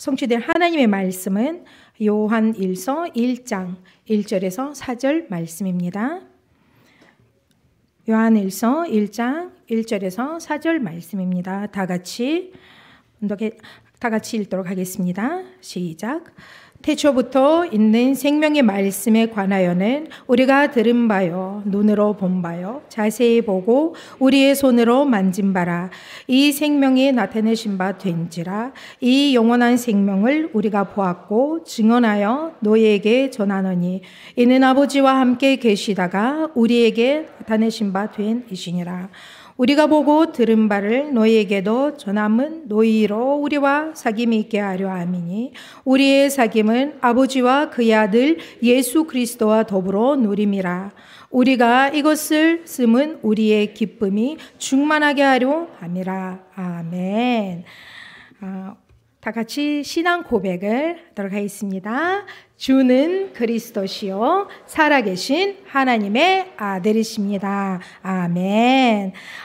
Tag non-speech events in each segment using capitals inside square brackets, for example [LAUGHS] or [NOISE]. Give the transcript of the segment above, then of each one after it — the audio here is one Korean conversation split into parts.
성취될 하나님의 말씀은 요한 1서 1장 1절에서 4절 말씀입니다. 요한 1서 1장 1절에서 4절 말씀입니다. 다 같이 다 같이 읽도록 하겠습니다. 시작. 태초부터 있는 생명의 말씀에 관하여는 우리가 들은 바요, 눈으로 본 바요, 자세히 보고 우리의 손으로 만진 바라, 이 생명이 나타내신 바 된지라, 이 영원한 생명을 우리가 보았고 증언하여 너희에게 전하노니, 이는 아버지와 함께 계시다가 우리에게 나타내신 바 된 이시니라. 우리가 보고 들은 바를 너희에게도 전함은 너희로 우리와 사귐이 있게 하려 함이니 우리의 사귐은 아버지와 그의 아들 예수 그리스도와 더불어 누림이라 우리가 이것을 쓰면 우리의 기쁨이 충만하게 하려 함이라 아멘. 아, 다 같이 신앙 고백을 하도록 하겠습니다. 주는 그리스도시요 살아계신 하나님의 아들이십니다. 아멘.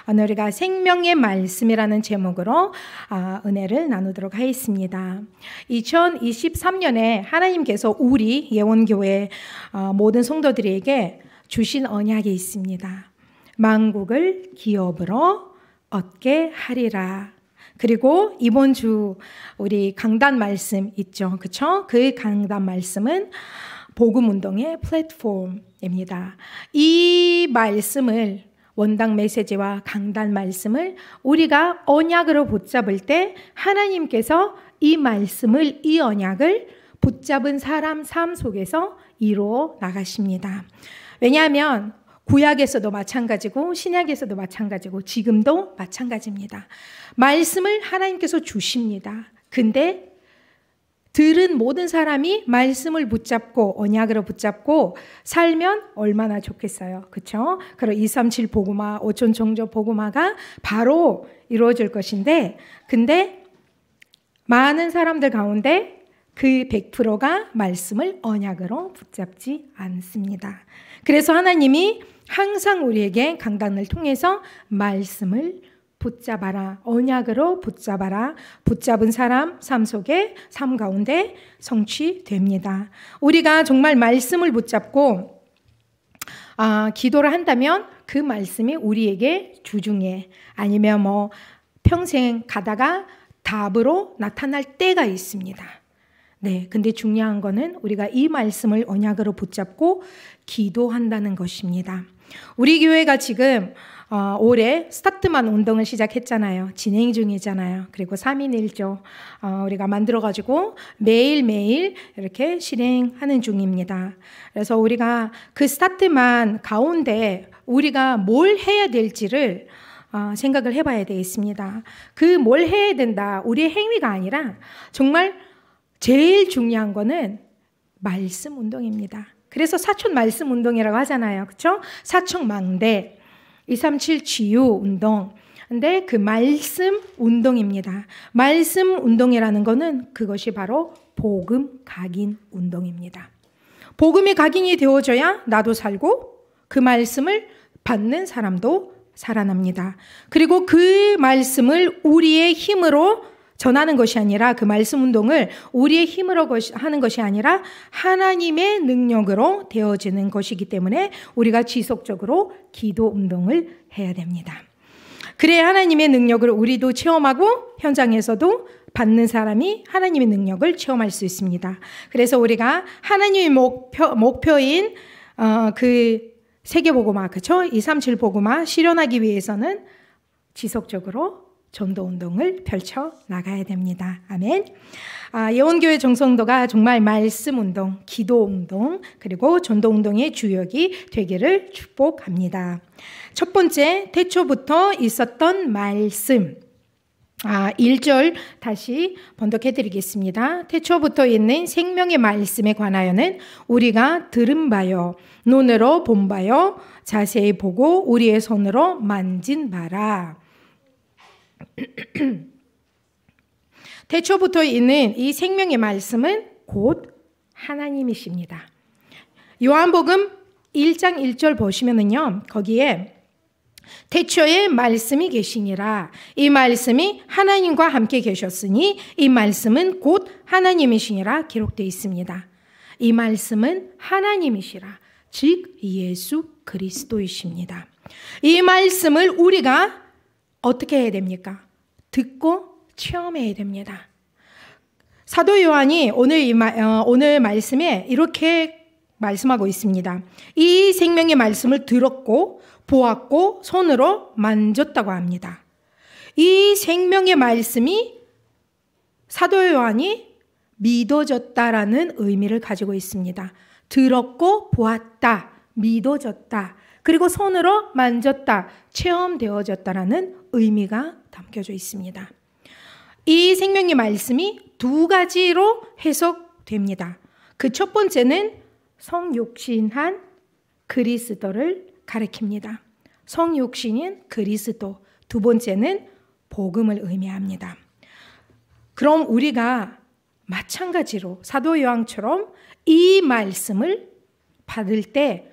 오늘 우리가 생명의 말씀이라는 제목으로 아, 은혜를 나누도록 하겠습니다. 2023년에 하나님께서 우리 예원교회 아, 모든 성도들에게 주신 언약이 있습니다. 만국을 기업으로 얻게 하리라. 그리고 이번 주 우리 강단 말씀 있죠. 그쵸? 그 강단 말씀은 복음 운동의 플랫폼입니다. 이 말씀을 원당 메시지와 강단 말씀을 우리가 언약으로 붙잡을 때 하나님께서 이 말씀을 이 언약을 붙잡은 사람 삶 속에서 이루어 나가십니다. 왜냐하면 구약에서도 마찬가지고 신약에서도 마찬가지고 지금도 마찬가지입니다. 말씀을 하나님께서 주십니다. 근데 들은 모든 사람이 말씀을 붙잡고 언약으로 붙잡고 살면 얼마나 좋겠어요. 그렇죠? 그럼 237 복음화, 5천 종조 복음화가 바로 이루어질 것인데 근데 많은 사람들 가운데 그 100%가 말씀을 언약으로 붙잡지 않습니다. 그래서 하나님이 항상 우리에게 강단을 통해서 말씀을 붙잡아라. 언약으로 붙잡아라. 붙잡은 사람 삶 속에 삶 가운데 성취됩니다. 우리가 정말 말씀을 붙잡고 아, 기도를 한다면 그 말씀이 우리에게 주중에 아니면 뭐 평생 가다가 답으로 나타날 때가 있습니다. 네. 근데 중요한 거는 우리가 이 말씀을 언약으로 붙잡고 기도한다는 것입니다. 우리 교회가 지금 어, 올해 스타트만 운동을 시작했잖아요. 진행 중이잖아요. 그리고 3인 1조 어, 우리가 만들어가지고 매일매일 이렇게 실행하는 중입니다. 그래서 우리가 그 스타트만 가운데 우리가 뭘 해야 될지를 어, 생각을 해봐야 되겠습니다. 그 뭘 해야 된다. 우리의 행위가 아니라 정말 제일 중요한 거는 말씀 운동입니다. 그래서 사촌 말씀 운동이라고 하잖아요. 그렇죠? 사촌 망대. 237 GU 운동. 근데 그 말씀 운동입니다. 말씀 운동이라는 거는 그것이 바로 복음 각인 운동입니다. 복음이 각인이 되어져야 나도 살고 그 말씀을 받는 사람도 살아납니다. 그리고 그 말씀을 우리의 힘으로 전하는 것이 아니라 그 말씀 운동을 우리의 힘으로 하는 것이 아니라 하나님의 능력으로 되어지는 것이기 때문에 우리가 지속적으로 기도 운동을 해야 됩니다. 그래야 하나님의 능력을 우리도 체험하고 현장에서도 받는 사람이 하나님의 능력을 체험할 수 있습니다. 그래서 우리가 하나님의 목표, 목표인 어, 그 세계보고마, 그쵸? 237 보고마 실현하기 위해서는 지속적으로 전도 운동을 펼쳐 나가야 됩니다. 아멘. 아, 예원교회 정성도가 정말 말씀 운동, 기도 운동, 그리고 전도 운동의 주역이 되기를 축복합니다. 첫 번째, 태초부터 있었던 말씀. 아, 1절 다시 번독해 드리겠습니다. 태초부터 있는 생명의 말씀에 관하여는 우리가 들은 바요, 눈으로 본 바요, 자세히 보고 우리의 손으로 만진 바라. 대초부터 [CLEARS THROAT] 있는 이 생명의 말씀은 곧 하나님이십니다. 요한복음 1장 1절 보시면은요. 거기에 태초에 말씀이 계시니라 이 말씀이 하나님과 함께 계셨으니 이 말씀은 곧 하나님이시니라 기록되어 있습니다. 이 말씀은 하나님이시라 즉 예수 그리스도이십니다. 이 말씀을 우리가 어떻게 해야 됩니까? 듣고 체험해야 됩니다. 사도 요한이 오늘, 이 마, 어, 오늘 말씀에 이렇게 말씀하고 있습니다. 이 생명의 말씀을 들었고, 보았고, 손으로 만졌다고 합니다. 이 생명의 말씀이 사도 요한이 믿어졌다라는 의미를 가지고 있습니다. 들었고, 보았다, 믿어졌다, 그리고 손으로 만졌다, 체험되어졌다라는 의미가 담겨져 있습니다. 이 생명의 말씀이 두 가지로 해석됩니다. 그 첫 번째는 성육신한 그리스도를 가리킵니다. 성육신인 그리스도. 두 번째는 복음을 의미합니다. 그럼 우리가 마찬가지로 사도 요한처럼 이 말씀을 받을 때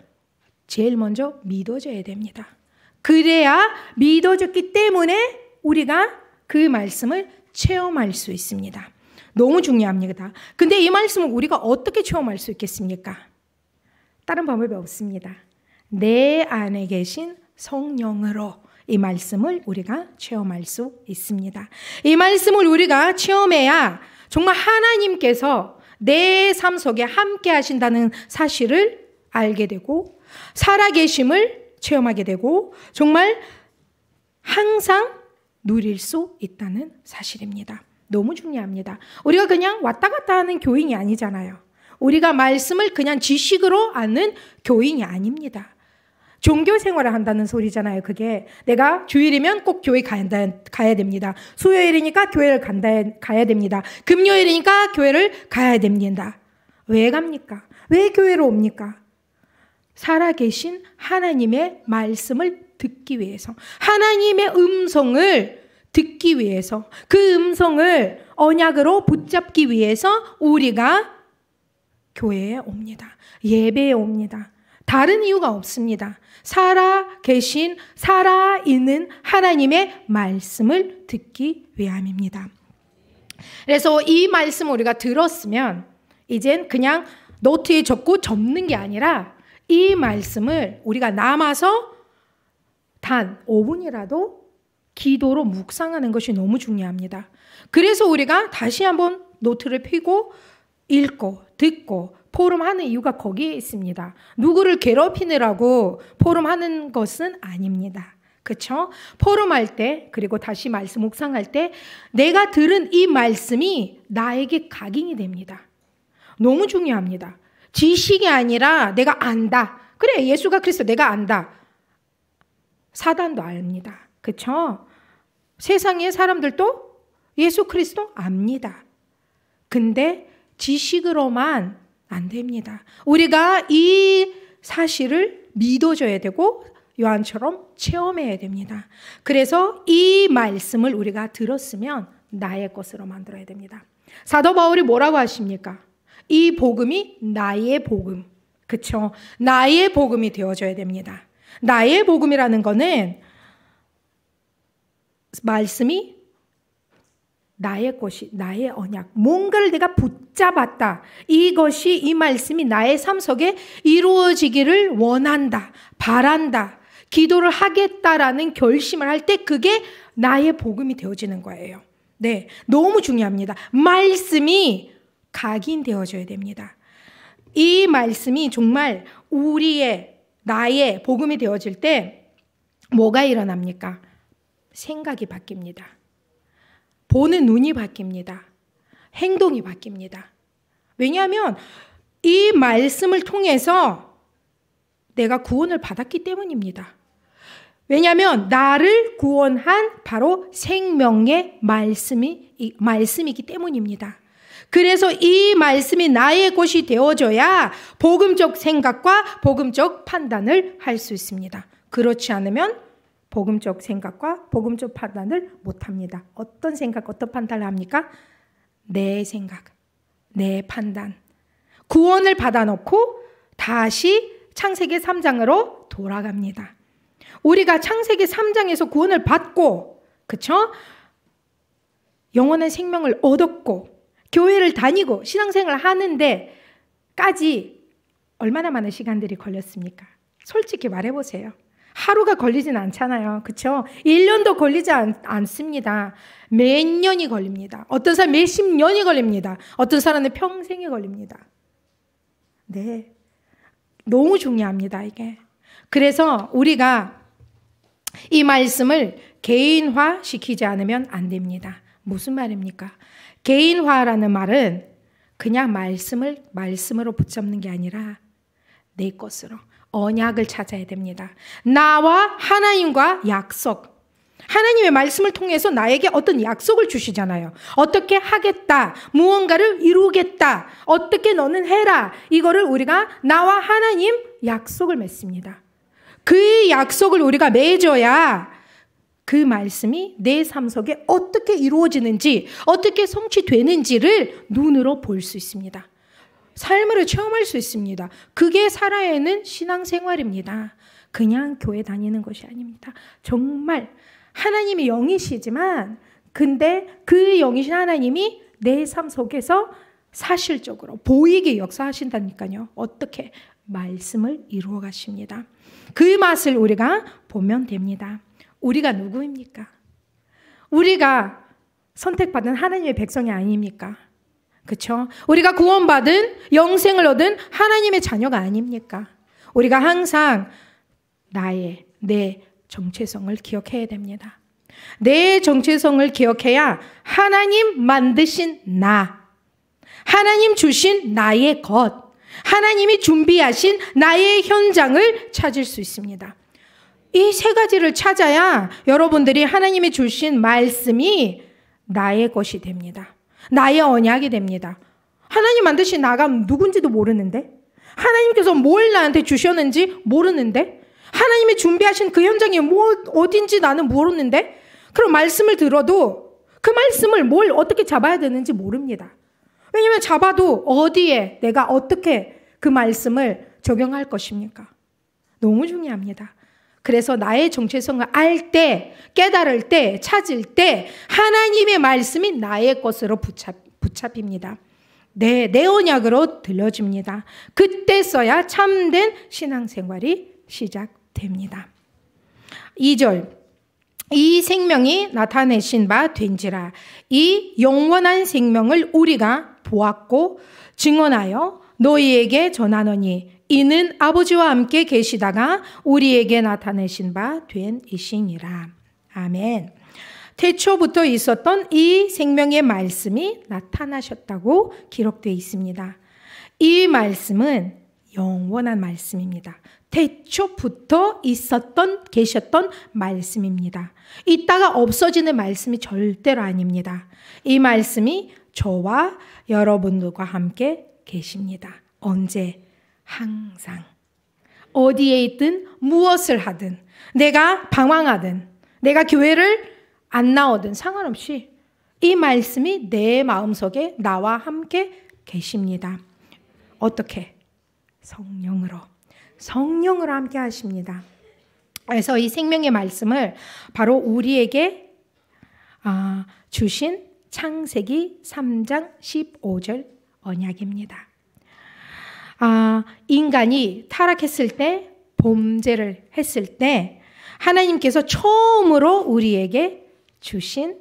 제일 먼저 믿어져야 됩니다. 그래야 믿어졌기 때문에 우리가 그 말씀을 체험할 수 있습니다. 너무 중요합니다. 근데 이 말씀을 우리가 어떻게 체험할 수 있겠습니까? 다른 방법이 없습니다. 내 안에 계신 성령으로 이 말씀을 우리가 체험할 수 있습니다. 이 말씀을 우리가 체험해야 정말 하나님께서 내 삶 속에 함께 하신다는 사실을 알게 되고 살아계심을 체험하게 되고 정말 항상 누릴 수 있다는 사실입니다. 너무 중요합니다. 우리가 그냥 왔다 갔다 하는 교인이 아니잖아요. 우리가 말씀을 그냥 지식으로 아는 교인이 아닙니다. 종교 생활을 한다는 소리잖아요. 그게 내가 주일이면 꼭 교회 간다, 가야 됩니다. 수요일이니까 교회를 간다, 가야 됩니다. 금요일이니까 교회를 가야 됩니다. 왜 갑니까? 왜 교회로 옵니까? 살아계신 하나님의 말씀을 듣기 위해서, 하나님의 음성을 듣기 위해서, 그 음성을 언약으로 붙잡기 위해서 우리가 교회에 옵니다. 예배에 옵니다. 다른 이유가 없습니다. 살아 계신, 살아 있는 하나님의 말씀을 듣기 위함입니다. 그래서 이 말씀 우리가 들었으면, 이젠 그냥 노트에 적고 접는 게 아니라 이 말씀을 우리가 남아서 단 5분이라도 기도로 묵상하는 것이 너무 중요합니다. 그래서 우리가 다시 한번 노트를 펴고 읽고 듣고 포럼하는 이유가 거기에 있습니다. 누구를 괴롭히느라고 포럼하는 것은 아닙니다. 그렇죠? 포럼할 때 그리고 다시 말씀 묵상할 때 내가 들은 이 말씀이 나에게 각인이 됩니다. 너무 중요합니다. 지식이 아니라 내가 안다. 그래, 예수가 그리스도 내가 안다. 사단도 압니다. 그쵸? 세상의 사람들도 예수 그리스도 압니다. 근데 지식으로만 안 됩니다. 우리가 이 사실을 믿어줘야 되고 요한처럼 체험해야 됩니다. 그래서 이 말씀을 우리가 들었으면 나의 것으로 만들어야 됩니다. 사도 바울이 뭐라고 하십니까? 이 복음이 나의 복음. 그쵸? 나의 복음이 되어져야 됩니다. 나의 복음이라는 거는 말씀이 나의 것이 나의 언약 뭔가를 내가 붙잡았다 이것이 이 말씀이 나의 삶 속에 이루어지기를 원한다 바란다 기도를 하겠다라는 결심을 할 때 그게 나의 복음이 되어지는 거예요 네 너무 중요합니다 말씀이 각인되어져야 됩니다. 이 말씀이 정말 우리의 나의 복음이 되어질 때 뭐가 일어납니까? 생각이 바뀝니다. 보는 눈이 바뀝니다. 행동이 바뀝니다. 왜냐하면 이 말씀을 통해서 내가 구원을 받았기 때문입니다. 왜냐하면 나를 구원한 바로 생명의 말씀이 말씀이기 때문입니다. 그래서 이 말씀이 나의 것이 되어줘야 복음적 생각과 복음적 판단을 할 수 있습니다. 그렇지 않으면 복음적 생각과 복음적 판단을 못합니다. 어떤 생각, 어떤 판단을 합니까? 내 생각, 내 판단. 구원을 받아놓고 다시 창세기 3장으로 돌아갑니다. 우리가 창세기 3장에서 구원을 받고, 그쵸? 영원한 생명을 얻었고, 교회를 다니고 신앙생활 하는데 까지 얼마나 많은 시간들이 걸렸습니까? 솔직히 말해보세요. 하루가 걸리진 않잖아요. 그쵸? 1년도 걸리지 않, 습니다 몇 년이 걸립니다. 어떤 사람 몇 십 년이 걸립니다. 어떤 사람은 평생이 걸립니다. 네. 너무 중요합니다, 이게. 그래서 우리가 이 말씀을 개인화 시키지 않으면 안 됩니다. 무슨 말입니까? 개인화라는 말은 그냥 말씀을 말씀으로 붙잡는 게 아니라 내 것으로 언약을 찾아야 됩니다. 나와 하나님과 약속. 하나님의 말씀을 통해서 나에게 어떤 약속을 주시잖아요. 어떻게 하겠다. 무언가를 이루겠다. 어떻게 너는 해라. 이거를 우리가 나와 하나님 약속을 맺습니다. 그 약속을 우리가 맺어야 그 말씀이 내 삶 속에 어떻게 이루어지는지, 어떻게 성취되는지를 눈으로 볼 수 있습니다. 삶을 체험할 수 있습니다. 그게 살아야 는 신앙생활입니다. 그냥 교회 다니는 것이 아닙니다. 정말 하나님이 영이시지만, 근데 그 영이신 하나님이 내 삶 속에서 사실적으로 보이게 역사하신다니까요. 어떻게? 말씀을 이루어 가십니다. 그 맛을 우리가 보면 됩니다. 우리가 누구입니까? 우리가 선택받은 하나님의 백성이 아닙니까? 그쵸? 우리가 구원받은 영생을 얻은 하나님의 자녀가 아닙니까? 우리가 항상 나의, 내 정체성을 기억해야 됩니다. 내 정체성을 기억해야 하나님 만드신 나, 하나님 주신 나의 것, 하나님이 준비하신 나의 현장을 찾을 수 있습니다. 이세 가지를 찾아야 여러분들이 하나님이 주신 말씀이 나의 것이 됩니다. 나의 언약이 됩니다. 하나님 만드신 나가 누군지도 모르는데, 하나님께서 뭘 나한테 주셨는지 모르는데, 하나님이 준비하신 그 현장이 뭐, 어딘지 나는 모르는데, 그런 말씀을 들어도 그 말씀을 뭘 어떻게 잡아야 되는지 모릅니다. 왜냐면 잡아도 어디에 내가 어떻게 그 말씀을 적용할 것입니까? 너무 중요합니다. 그래서 나의 정체성을 알 때, 깨달을 때, 찾을 때 하나님의 말씀이 나의 것으로 붙잡, 붙잡힙니다. 네, 내 언약으로 들려줍니다. 그때서야 참된 신앙생활이 시작됩니다. 2절. 이 생명이 나타내신 바 된지라 이 영원한 생명을 우리가 보았고 증언하여 너희에게 전하노니 이는 아버지와 함께 계시다가 우리에게 나타내신 바 된 이시니라. 아멘. 태초부터 있었던 이 생명의 말씀이 나타나셨다고 기록되어 있습니다. 이 말씀은 영원한 말씀입니다. 태초부터 있었던 계셨던 말씀입니다. 있다가 없어지는 말씀이 절대로 아닙니다. 이 말씀이 저와 여러분들과 함께 계십니다. 언제 항상 어디에 있든 무엇을 하든 내가 방황하든 내가 교회를 안 나오든 상관없이 이 말씀이 내 마음속에 나와 함께 계십니다. 어떻게? 성령으로. 성령으로 함께 하십니다. 그래서 이 생명의 말씀을 바로 우리에게 아, 주신 창세기 3장 15절 언약입니다. 아, 인간이 타락했을 때 범죄를 했을 때 하나님께서 처음으로 우리에게 주신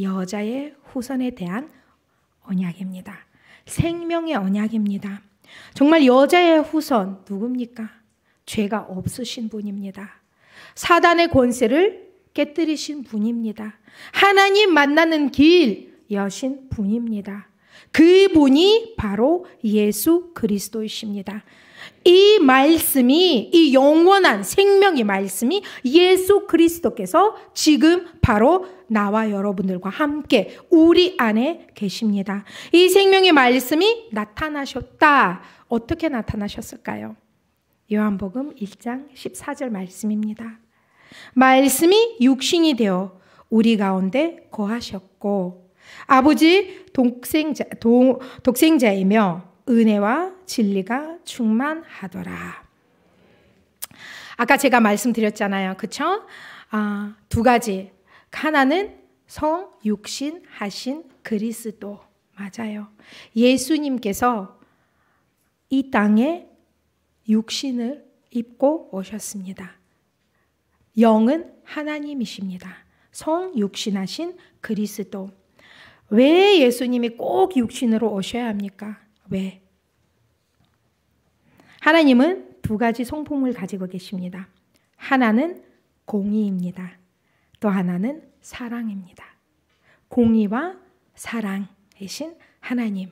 여자의 후손에 대한 언약입니다. 생명의 언약입니다. 정말 여자의 후손 누굽니까? 죄가 없으신 분입니다. 사단의 권세를 깨뜨리신 분입니다. 하나님 만나는 길 여신 분입니다. 그분이 바로 예수 그리스도이십니다. 이 말씀이 이 영원한 생명의 말씀이 예수 그리스도께서 지금 바로 나와 여러분들과 함께 우리 안에 계십니다. 이 생명의 말씀이 나타나셨다. 어떻게 나타나셨을까요? 요한복음 1장 14절 말씀입니다. 말씀이 육신이 되어 우리 가운데 거하셨고 아버지 독생자, 동, 독생자이며 은혜와 진리가 충만하더라. 아까 제가 말씀드렸잖아요. 그쵸? 아, 두 가지. 하나는 성 육신 하신 그리스도. 맞아요. 예수님께서 이 땅에 육신을 입고 오셨습니다. 영은 하나님이십니다. 성 육신하신 그리스도. 왜 예수님이 꼭 육신으로 오셔야 합니까? 왜? 하나님은 두 가지 성품을 가지고 계십니다. 하나는 공의입니다. 또 하나는 사랑입니다. 공의와 사랑이신 하나님.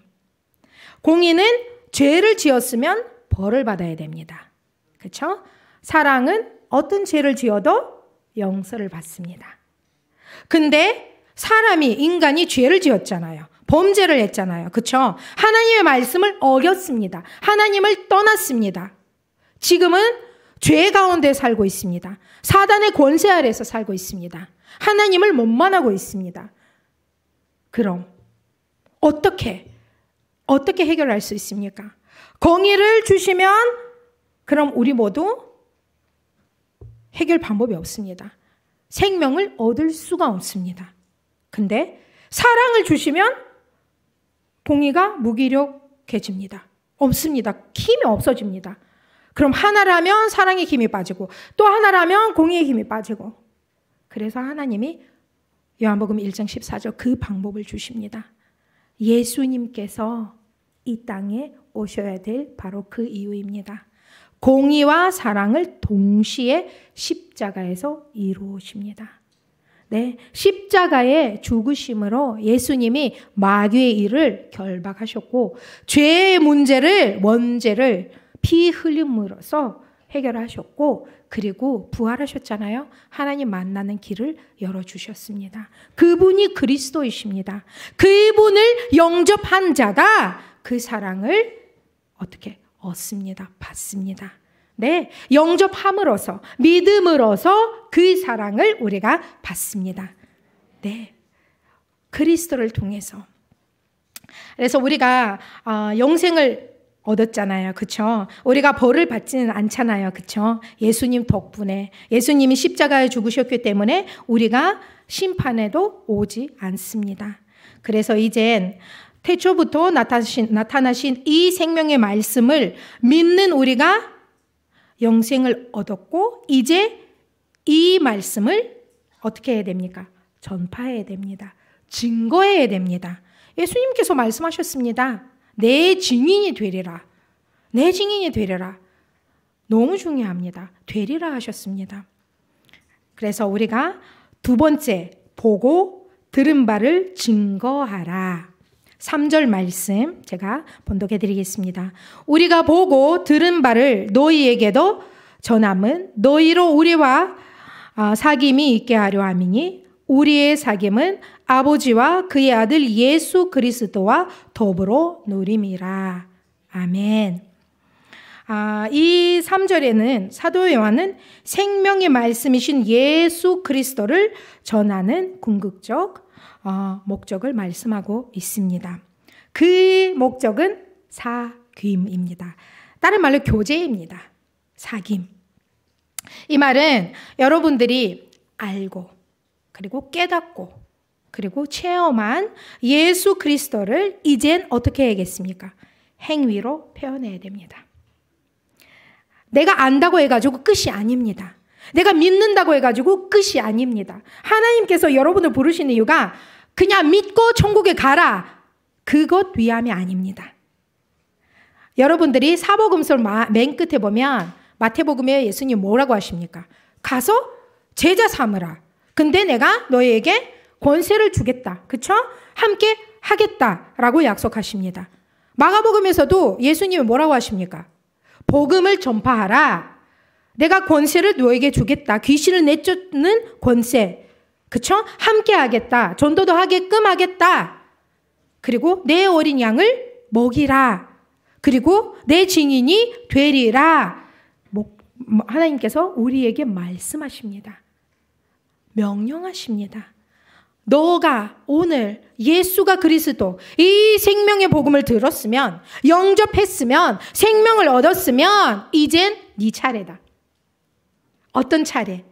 공의는 죄를 지었으면 벌을 받아야 됩니다. 그렇죠? 사랑은 어떤 죄를 지어도 용서를 받습니다. 근데 사람이 인간이 죄를 지었잖아요. 범죄를 했잖아요. 그렇죠? 하나님의 말씀을 어겼습니다. 하나님을 떠났습니다. 지금은 죄 가운데 살고 있습니다. 사단의 권세 아래서 살고 있습니다. 하나님을 못만하고 있습니다. 그럼 어떻게 어떻게 해결할 수 있습니까? 공의를 주시면 그럼 우리 모두 해결 방법이 없습니다. 생명을 얻을 수가 없습니다. 근데 사랑을 주시면 동의가 무기력해집니다. 없습니다. 힘이 없어집니다. 그럼 하나라면 사랑의 힘이 빠지고 또 하나라면 공의의 힘이 빠지고 그래서 하나님이 요한복음 1장 14절 그 방법을 주십니다. 예수님께서 이 땅에 오셔야 될 바로 그 이유입니다. 공의와 사랑을 동시에 십자가에서 이루십니다. 네, 십자가의 죽으심으로 예수님이 마귀의 일을 결박하셨고 죄의 문제를 원죄를 피 흘림으로써 해결하셨고 그리고 부활하셨잖아요. 하나님 만나는 길을 열어 주셨습니다. 그분이 그리스도이십니다. 그분을 영접한 자가 그 사랑을 어떻게 얻습니다. 받습니다. 네, 영접함으로써, 믿음으로서 그 사랑을 우리가 받습니다. 네, 그리스도를 통해서. 그래서 우리가 어, 영생을 얻었잖아요. 그쵸? 우리가 벌을 받지는 않잖아요. 그쵸? 예수님 덕분에, 예수님이 십자가에 죽으셨기 때문에 우리가 심판에도 오지 않습니다. 그래서 이젠 태초부터 나타나신, 나타나신 이 생명의 말씀을 믿는 우리가 영생을 얻었고 이제 이 말씀을 어떻게 해야 됩니까? 전파해야 됩니다. 증거해야 됩니다. 예수님께서 말씀하셨습니다. 내 증인이 되리라. 내 증인이 되리라. 너무 중요합니다. 되리라 하셨습니다. 그래서 우리가 두 번째 보고 들은 바를 증거하라. 3절 말씀 제가 번독해 드리겠습니다. 우리가 보고 들은 바를 너희에게도 전함은 너희로 우리와 아, 사귐이 있게 하려 함이니 우리의 사귐은 아버지와 그의 아들 예수 그리스도와 더불어 누림이라. 아멘. 아, 이 3절에는 사도 요한은 생명의 말씀이신 예수 그리스도를 전하는 궁극적 어, 목적을 말씀하고 있습니다. 그 목적은 사귐입니다. 다른 말로 교제입니다. 사귐. 이 말은 여러분들이 알고 그리고 깨닫고 그리고 체험한 예수 그리스도를 이젠 어떻게 해야겠습니까? 행위로 표현해야 됩니다. 내가 안다고 해가지고 끝이 아닙니다. 내가 믿는다고 해가지고 끝이 아닙니다. 하나님께서 여러분을 부르신 이유가 그냥 믿고 천국에 가라. 그것 위함이 아닙니다. 여러분들이 사복음서 맨 끝에 보면 마태복음에 예수님 뭐라고 하십니까? 가서 제자 삼으라. 근데 내가 너에게 권세를 주겠다. 그쵸? 함께 하겠다라고 약속하십니다. 마가복음에서도 예수님은 뭐라고 하십니까? 복음을 전파하라. 내가 권세를 너에게 주겠다. 귀신을 내쫓는 권세. 그쵸? 함께 하겠다. 전도도 하게끔 하겠다. 그리고 내 어린 양을 먹이라. 그리고 내 증인이 되리라. 뭐, 하나님께서 우리에게 말씀하십니다. 명령하십니다. 너가 오늘 예수가 그리스도 이 생명의 복음을 들었으면 영접했으면 생명을 얻었으면 이젠 네 차례다. 어떤 차례?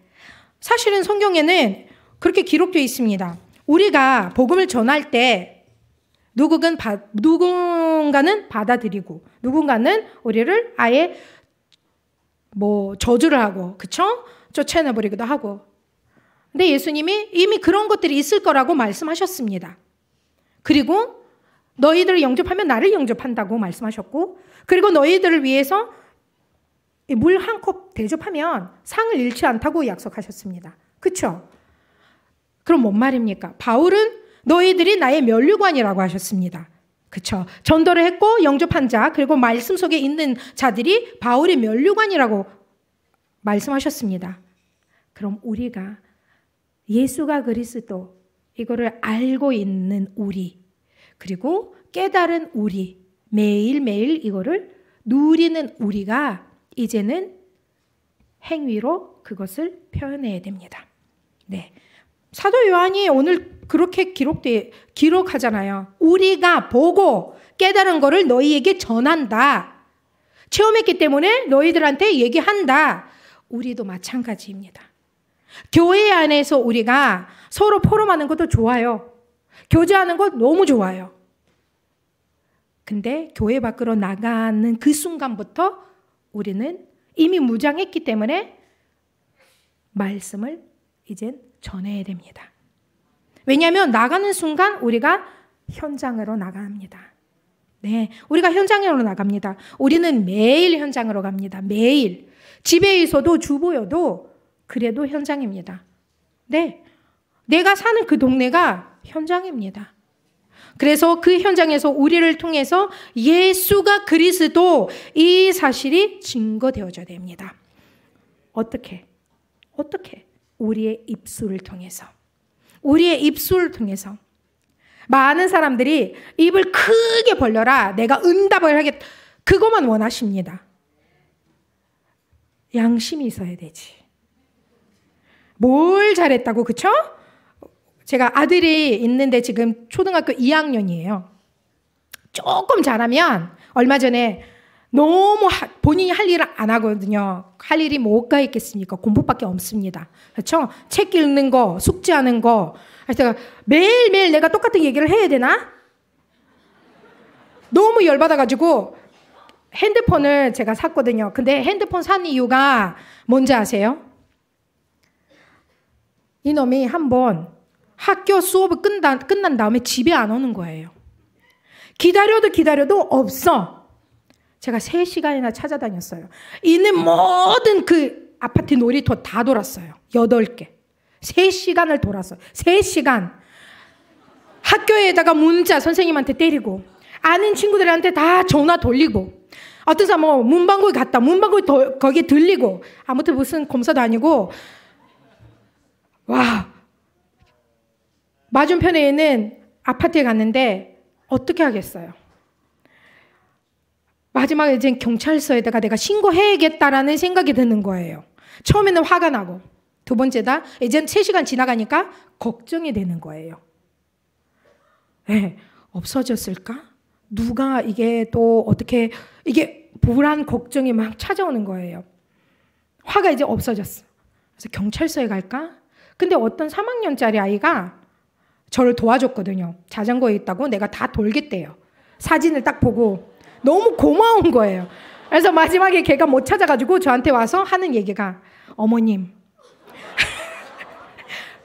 사실은 성경에는 그렇게 기록되어 있습니다. 우리가 복음을 전할 때 누구는 바, 누군가는 받아들이고 누군가는 우리를 아예 뭐 저주를 하고 그쵸? 쫓아내버리기도 하고 근데 예수님이 이미 그런 것들이 있을 거라고 말씀하셨습니다. 그리고 너희들을 영접하면 나를 영접한다고 말씀하셨고 그리고 너희들을 위해서 물 한 컵 대접하면 상을 잃지 않다고 약속하셨습니다. 그쵸? 그럼 뭔 말입니까? 바울은 너희들이 나의 면류관이라고 하셨습니다. 그쵸. 전도를 했고 영접한 자, 그리고 말씀 속에 있는 자들이 바울의 면류관이라고 말씀하셨습니다. 그럼 우리가 예수가 그리스도 이거를 알고 있는 우리, 그리고 깨달은 우리, 매일매일 이거를 누리는 우리가 이제는 행위로 그것을 표현해야 됩니다. 네. 사도 요한이 오늘 그렇게 기록돼 기록하잖아요. 우리가 보고 깨달은 거를 너희에게 전한다. 체험했기 때문에 너희들한테 얘기한다. 우리도 마찬가지입니다. 교회 안에서 우리가 서로 포럼하는 것도 좋아요. 교제하는 것 너무 좋아요. 근데 교회 밖으로 나가는 그 순간부터 우리는 이미 무장했기 때문에 말씀을 이젠 전해야 됩니다. 왜냐하면 나가는 순간 우리가 현장으로 나갑니다. 네, 우리가 현장으로 나갑니다. 우리는 매일 현장으로 갑니다. 매일 집에 있어도 주보여도 그래도 현장입니다. 네, 내가 사는 그 동네가 현장입니다. 그래서 그 현장에서 우리를 통해서 예수가 그리스도 이 사실이 증거되어져야 됩니다. 어떻게? 어떻게? 우리의 입술을 통해서 우리의 입술을 통해서 많은 사람들이 입을 크게 벌려라 내가 응답을 하겠 다 그것만 원하십니다. 양심이 있어야 되지. 뭘 잘했다고 그쵸? 제가 아들이 있는데 지금 초등학교 2학년이에요. 조금 잘하면 얼마 전에 너무 하, 본인이 할 일을 안 하거든요. 할 일이 뭐가 있겠습니까? 공부밖에 없습니다. 그렇죠? 책 읽는 거, 숙제하는 거. 하여튼 매일매일 내가 똑같은 얘기를 해야 되나? 너무 열받아가지고 핸드폰을 제가 샀거든요. 근데 핸드폰 산 이유가 뭔지 아세요? 이놈이 한번 학교 수업을 끝난, 끝난 다음에 집에 안 오는 거예요. 기다려도 기다려도 없어. 제가 3시간이나 찾아다녔어요. 있는 모든 그 아파트 놀이터 다 돌았어요. 8개. 3시간을 돌았어요. 3시간. 학교에다가 문자 선생님한테 때리고 아는 친구들한테 다 전화 돌리고 어떤 사람뭐 문방구에 갔다. 문방구거기 들리고 아무튼 무슨 검사도 아니고 와 맞은편에 있는 아파트에 갔는데 어떻게 하겠어요? 마지막에 이제 경찰서에다가 내가 신고해야겠다라는 생각이 드는 거예요. 처음에는 화가 나고 두 번째다. 이젠 3시간 지나가니까 걱정이 되는 거예요. 네, 없어졌을까? 누가 이게 또 어떻게 이게 불안 걱정이 막 찾아오는 거예요. 화가 이제 없어졌어. 그래서 경찰서에 갈까? 근데 어떤 3학년짜리 아이가 저를 도와줬거든요. 자전거에 있다고 내가 다 돌겠대요. 사진을 딱 보고 너무 고마운 거예요. 그래서 마지막에 걔가 못 찾아가지고 저한테 와서 하는 얘기가 어머님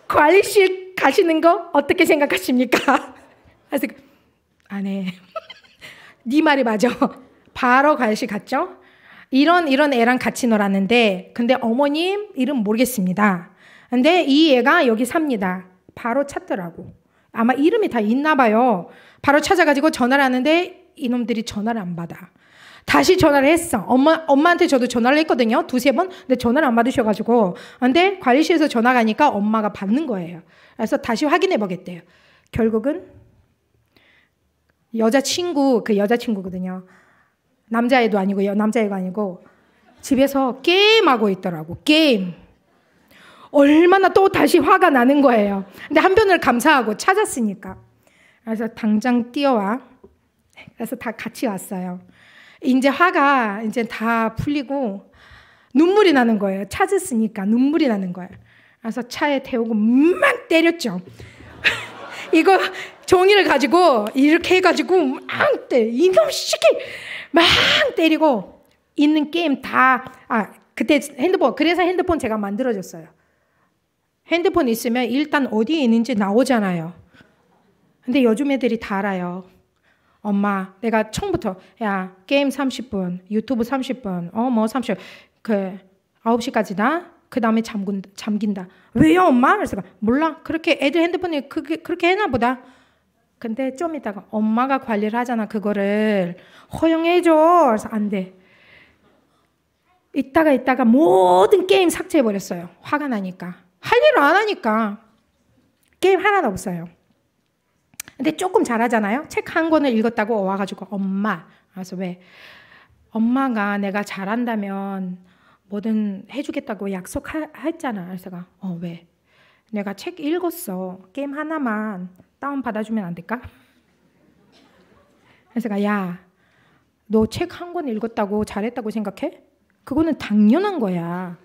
관리실 [LAUGHS] 가시는 거 어떻게 생각하십니까? [LAUGHS] 그래서 안 해. [LAUGHS] 네 말이 맞아. 바로 관리실 갔죠. 이런 이런 애랑 같이 놀았는데 근데 어머님 이름 모르겠습니다. 근데 이 애가 여기 삽니다. 바로 찾더라고. 아마 이름이 다 있나 봐요. 바로 찾아가지고 전화를 하는데 이놈들이 전화를 안 받아. 다시 전화를 했어. 엄마, 엄마한테 저도 전화를 했거든요. 두세 번. 근데 전화를 안 받으셔가지고. 근데 관리실에서 전화 가니까 엄마가 받는 거예요. 그래서 다시 확인해 보겠대요. 결국은 여자친구, 그 여자친구거든요. 남자애도 아니고, 남자애가 아니고, 집에서 게임하고 있더라고. 게임. 얼마나 또 다시 화가 나는 거예요. 근데 한편을 감사하고 찾았으니까. 그래서 당장 뛰어와. 그래서 다 같이 왔어요. 이제 화가 이제 다 풀리고 눈물이 나는 거예요. 찾았으니까 눈물이 나는 거예요. 그래서 차에 태우고 막 때렸죠. [LAUGHS] 이거 종이를 가지고 이렇게 해가지고 막 때, 이놈 시끼 막 때리고 있는 게임 다, 아, 그때 핸드폰, 그래서 핸드폰 제가 만들어줬어요. 핸드폰 있으면 일단 어디에 있는지 나오잖아요. 근데 요즘 애들이 다 알아요. 엄마, 내가 처음부터, 야, 게임 30분, 유튜브 30분, 어, 뭐3 0 그, 9시까지다. 그 다음에 잠군, 잠긴다. 왜요, 엄마? 그래서 몰라. 그렇게 애들 핸드폰에 그게, 그렇게 해나 보다. 근데 좀 이따가 엄마가 관리를 하잖아, 그거를. 허용해줘. 그래서 안 돼. 있다가있다가 모든 게임 삭제해버렸어요. 화가 나니까. 할 일을 안 하니까. 게임 하나도 없어요. 근데 조금 잘하잖아요. 책 한 권을 읽었다고 와가지고 엄마. 그래서 왜 엄마가 내가 잘한다면 뭐든 해주겠다고 약속했잖아. 그래서 가어 왜? 내가 책 읽었어. 게임 하나만 다운 받아주면 안 될까? 그래서 가 야, 너 책 한 권 읽었다고 잘했다고 생각해? 그거는 당연한 거야.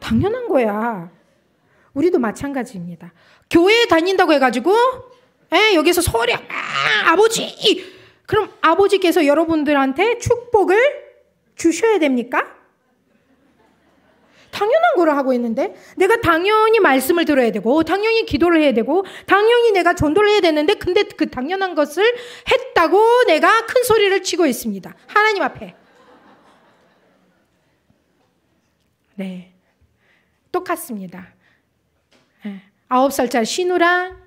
당연한 거야. 우리도 마찬가지입니다. 교회 다닌다고 해가지고 에? 예, 여기서 소리 아, 아버지 그럼 아버지께서 여러분들한테 축복을 주셔야 됩니까? 당연한 거를 하고 있는데 내가 당연히 말씀을 들어야 되고 당연히 기도를 해야 되고 당연히 내가 전도를 해야 되는데 근데 그 당연한 것을 했다고 내가 큰 소리를 치고 있습니다. 하나님 앞에. 네. 똑같습니다. 예. 아홉 살짜리 신우랑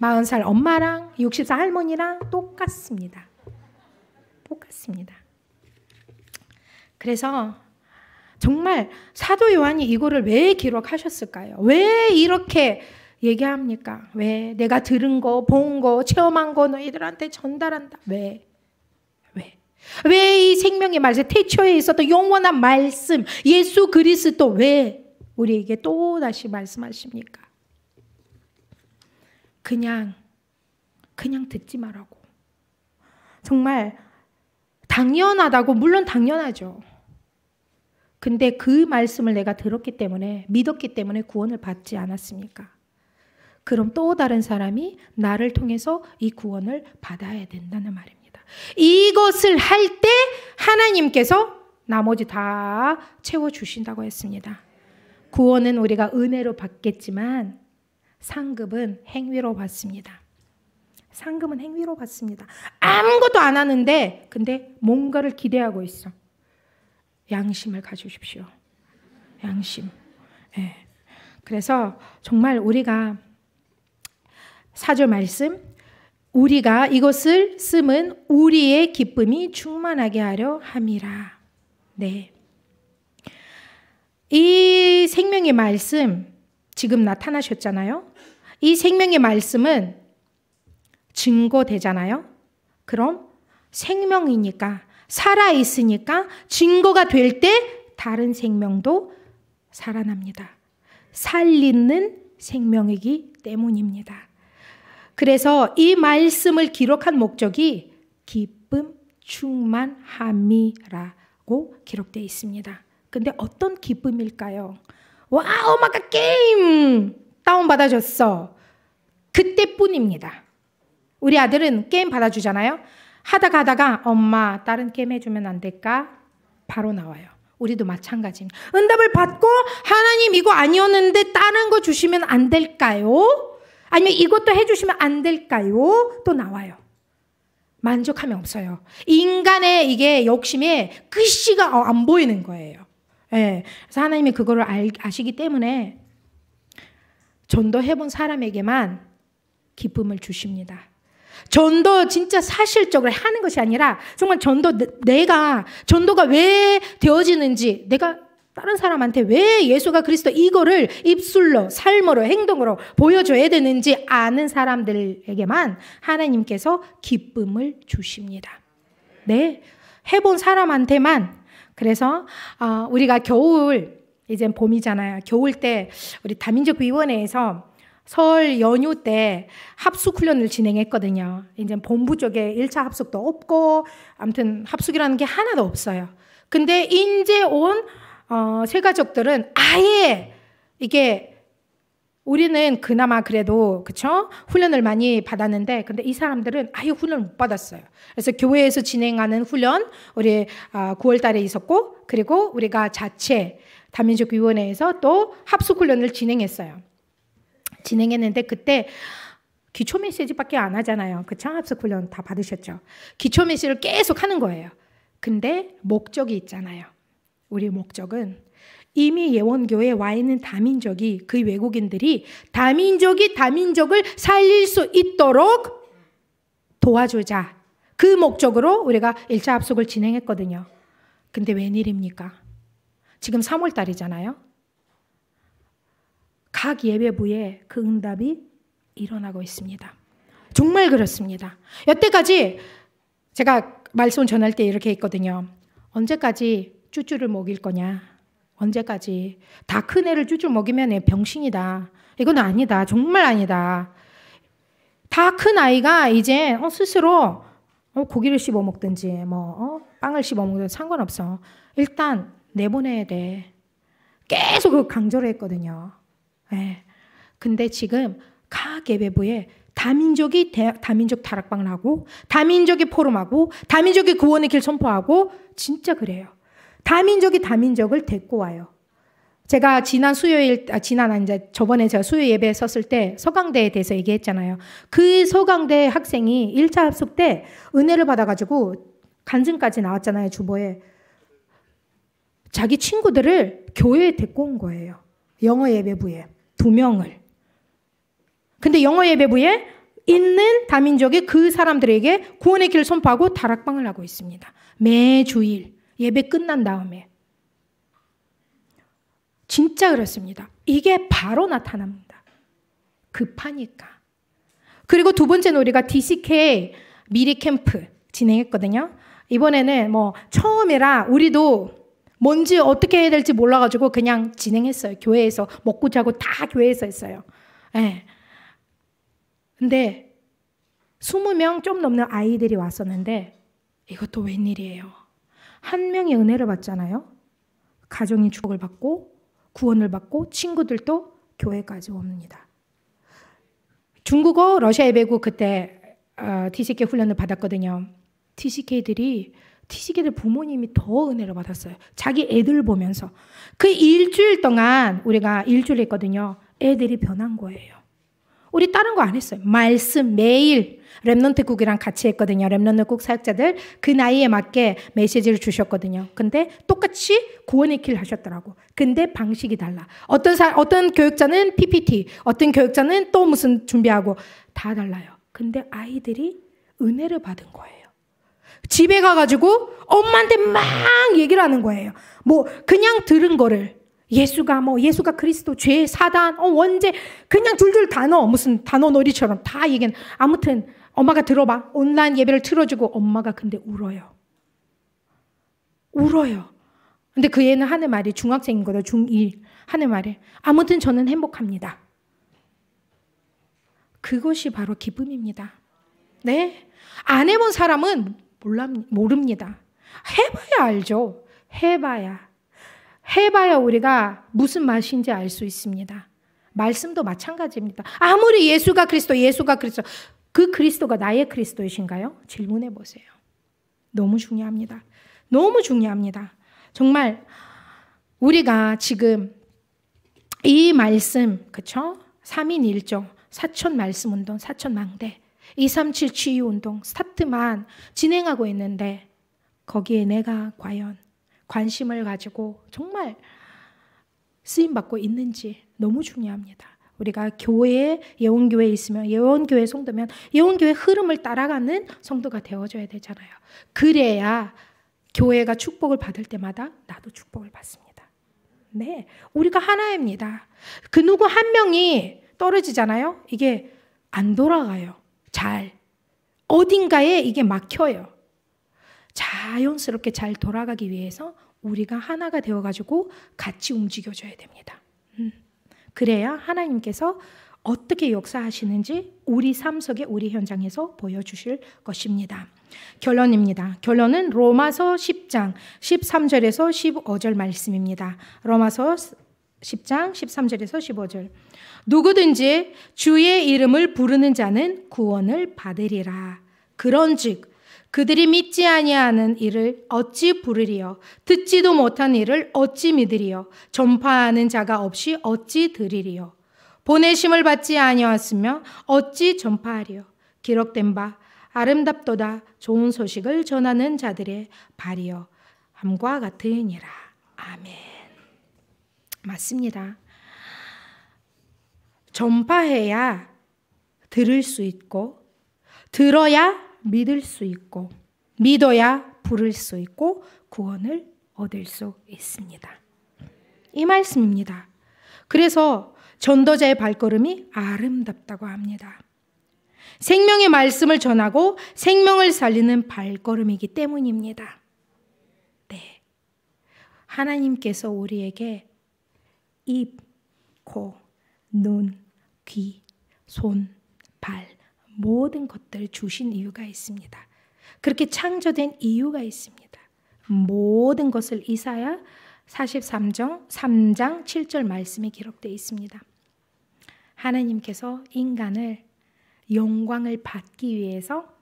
40살 엄마랑 60살 할머니랑 똑같습니다. 똑같습니다. 그래서 정말 사도 요한이 이거를 왜 기록하셨을까요? 왜 이렇게 얘기합니까? 왜 내가 들은 거, 본 거, 체험한 거 너희들한테 전달한다? 왜? 왜? 왜 이 생명의 말씀, 태초에 있었던 영원한 말씀, 예수 그리스도 왜 우리에게 또 다시 말씀하십니까? 그냥 그냥 듣지 말라고. 정말 당연하다고 물론 당연하죠. 근데 그 말씀을 내가 들었기 때문에 믿었기 때문에 구원을 받지 않았습니까? 그럼 또 다른 사람이 나를 통해서 이 구원을 받아야 된다는 말입니다. 이것을 할 때 하나님께서 나머지 다 채워 주신다고 했습니다. 구원은 우리가 은혜로 받겠지만 상급은 행위로 받습니다. 상금은 행위로 받습니다. 아무것도 안 하는데 근데 뭔가를 기대하고 있어. 양심을 가지십시오. 양심. 네. 그래서 정말 우리가 사절 말씀 우리가 이것을 쓰면 우리의 기쁨이 충만하게 하려 함이라. 네. 이 생명의 말씀 지금 나타나셨잖아요. 이 생명의 말씀은 증거되잖아요. 그럼 생명이니까 살아있으니까 증거가 될 때 다른 생명도 살아납니다. 살리는 생명이기 때문입니다. 그래서 이 말씀을 기록한 목적이 기쁨 충만함이라고 기록되어 있습니다. 근데 어떤 기쁨일까요? 와, 엄마가 게임 다운받아줬어. 그때뿐입니다. 우리 아들은 게임 받아주잖아요. 하다가 하다가 엄마 다른 게임 해주면 안 될까? 바로 나와요. 우리도 마찬가지입니다. 응답을 받고 하나님 이거 아니었는데 다른 거 주시면 안 될까요? 아니면 이것도 해주시면 안 될까요? 또 나와요. 만족함이 없어요. 인간의 이게 욕심에 글씨가 어, 안 보이는 거예요. 예. 그래서 하나님이 그거를 알, 아시기 때문에 전도해본 사람에게만 기쁨을 주십니다. 전도 진짜 사실적으로 하는 것이 아니라 정말 전도 내가 전도가 왜 되어지는지 내가 다른 사람한테 왜 예수가 그리스도 이거를 입술로 삶으로 행동으로 보여줘야 되는지 아는 사람들에게만 하나님께서 기쁨을 주십니다. 네, 해본 사람한테만 그래서 어, 우리가 겨울 이제 봄이잖아요. 겨울 때 우리 다민족 위원회에서 설 연휴 때 합숙 훈련을 진행했거든요. 이제 본부 쪽에 1차 합숙도 없고 아무튼 합숙이라는 게 하나도 없어요. 근데 인제 온 어, 새 가족들은 아예 이게 우리는 그나마 그래도 그쵸 훈련을 많이 받았는데 근데 이 사람들은 아예 훈련을 못 받았어요. 그래서 교회에서 진행하는 훈련 우리 9월달에 아, 있었고 그리고 우리가 자체 다민족 위원회에서 또 합숙 훈련을 진행했어요. 진행했는데 그때 기초 메시지밖에 안 하잖아요. 그쵸 합숙 훈련 다 받으셨죠. 기초 메시지를 계속 하는 거예요. 근데 목적이 있잖아요. 우리 목적은 이미 예원교에 와 있는 다민족이 그 외국인들이 다민족이 다민족을 살릴 수 있도록 도와주자. 그 목적으로 우리가 1차 합숙을 진행했거든요. 근데 웬일입니까? 지금 3월 달이잖아요. 각 예배부에 그 응답이 일어나고 있습니다. 정말 그렇습니다. 여태까지 제가 말씀 전할 때 이렇게 했거든요. 언제까지 쭈쭈를 먹일 거냐? 언제까지? 다 큰 애를 쭈쭈 먹이면 병신이다. 이건 아니다. 정말 아니다. 다 큰 아이가 이제 어, 스스로 어, 고기를 씹어 먹든지 뭐 어, 빵을 씹어 먹든 상관없어. 일단 내보내야 돼. 계속 그 강조를 했거든요. 예. 근데 지금 가계배부에 다민족이 대, 다민족 다락방 하고 다민족이 포럼하고 다민족이 구원의 길 선포하고 진짜 그래요. 다민족이 다민족을 데리고 와요. 제가 지난 수요일, 아, 지난 아니 저번에 제가 수요 예배 섰을 때 서강대에 대해서 얘기했잖아요. 그 서강대 학생이 1차 합숙 때 은혜를 받아가지고 간증까지 나왔잖아요, 주보에. 자기 친구들을 교회에 데리고 온 거예요. 영어 예배부에. 두 명을. 근데 영어 예배부에 있는 다민족의 그 사람들에게 구원의 길을 선포하고 다락방을 하고 있습니다. 매 주일. 예배 끝난 다음에. 진짜 그렇습니다. 이게 바로 나타납니다. 급하니까. 그 그리고 두 번째 는우리가 DCK 미리 캠프 진행했거든요. 이번에는 뭐 처음이라 우리도 뭔지 어떻게 해야 될지 몰라가지고 그냥 진행했어요. 교회에서 먹고 자고 다 교회에서 했어요. 예. 네. 근데 20명 좀 넘는 아이들이 왔었는데 이것도 웬일이에요. 한 명의 은혜를 받잖아요. 가정이 축복을 받고 구원을 받고 친구들도 교회까지 옵니다. 중국어 러시아 예배구 그때 어, TCK 훈련을 받았거든요. TCK들이 TCK들 부모님이 더 은혜를 받았어요. 자기 애들 보면서 그 일주일 동안 우리가 일주일 했거든요. 애들이 변한 거예요. 우리 다른 거 안 했어요. 말씀 매일 랩넌트국이랑 같이 했거든요. 랩넌트국 사역자들 그 나이에 맞게 메시지를 주셨거든요. 근데 똑같이 구원의 길 하셨더라고. 근데 방식이 달라. 어떤 사, 어떤 교육자는 PPT, 어떤 교육자는 또 무슨 준비하고 다 달라요. 근데 아이들이 은혜를 받은 거예요. 집에 가가지고 엄마한테 막 얘기를 하는 거예요. 뭐 그냥 들은 거를 예수가 뭐 예수가 그리스도 죄 사단 어 원죄 그냥 둘둘 단어 무슨 단어 놀이처럼 다 얘기는 아무튼 엄마가 들어봐 온라인 예배를 틀어주고 엄마가 근데 울어요 울어요 근데 그 애는 하는 말이 중학생인 거다 중1 하는 말에 아무튼 저는 행복합니다 그것이 바로 기쁨입니다 네안 해본 사람은 몰라 모릅니다 해봐야 알죠 해봐야 해봐야 우리가 무슨 맛인지 알 수 있습니다. 말씀도 마찬가지입니다. 아무리 예수가 그리스도, 예수가 그리스도, 그 그리스도가 나의 그리스도이신가요? 질문해 보세요. 너무 중요합니다. 너무 중요합니다. 정말 우리가 지금 이 말씀, 그쵸? 3인 1조, 사촌 말씀 운동, 사촌 망대, 237 치유 운동, 스타트만 진행하고 있는데 거기에 내가 과연 관심을 가지고 정말 쓰임받고 있는지 너무 중요합니다. 우리가 교회 예원교회에 있으면 예원교회 성도면 예원교회 흐름을 따라가는 성도가 되어줘야 되잖아요. 그래야 교회가 축복을 받을 때마다 나도 축복을 받습니다. 네, 우리가 하나입니다. 그 누구 한 명이 떨어지잖아요. 이게 안 돌아가요. 잘 어딘가에 이게 막혀요. 자연스럽게 잘 돌아가기 위해서 우리가 하나가 되어가지고 같이 움직여줘야 됩니다. 음. 그래야 하나님께서 어떻게 역사하시는지 우리 삶 속에 우리 현장에서 보여주실 것입니다. 결론입니다. 결론은 로마서 10장 13절에서 15절 말씀입니다. 로마서 10장 13절에서 15절. 누구든지 주의 이름을 부르는 자는 구원을 받으리라. 그런즉 그들이 믿지 아니하는 일을 어찌 부르리요? 듣지도 못한 일을 어찌 믿으리요? 전파하는 자가 없이 어찌 들으리요? 보내심을 받지 아니하였으며 어찌 전파하리요? 기록된 바 아름답도다 좋은 소식을 전하는 자들의 발이여 함과 같으니라. 아멘. 맞습니다. 전파해야 들을 수 있고 들어야 믿을 수 있고 믿어야 부를 수 있고 구원을 얻을 수 있습니다. 이 말씀입니다. 그래서 전도자의 발걸음이 아름답다고 합니다. 생명의 말씀을 전하고 생명을 살리는 발걸음이기 때문입니다. 네. 하나님께서 우리에게 입, 코, 눈, 귀, 손, 모든 것들을 주신 이유가 있습니다. 그렇게 창조된 이유가 있습니다. 모든 것을 이사야 43장 3장 7절 말씀에 기록되어 있습니다. 하나님께서 인간을 영광을 받기 위해서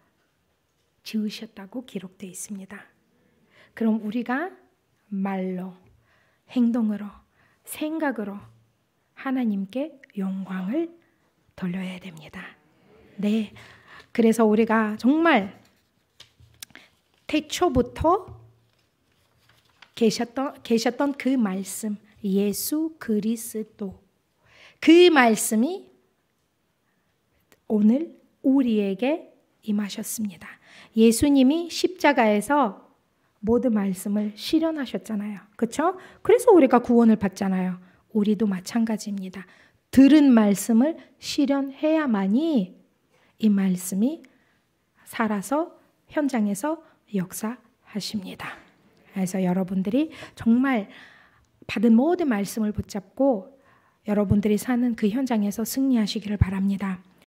지으셨다고 기록되어 있습니다. 그럼 우리가 말로, 행동으로, 생각으로 하나님께 영광을 돌려야 됩니다. 네. 그래서 우리가 정말 태초부터 계셨던, 계셨던 그 말씀, 예수 그리스도. 그 말씀이 오늘 우리에게 임하셨습니다. 예수님이 십자가에서 모든 말씀을 실현하셨잖아요. 그렇죠? 그래서 우리가 구원을 받잖아요. 우리도 마찬가지입니다. 들은 말씀을 실현해야만이 이 말씀이 살아서 현장에서 역사하십니다. 그래서 여러분들이 정말 받은 모든 말씀을 붙잡고 여러분들이 사는 그 현장에서 승리하시기를 바랍니다.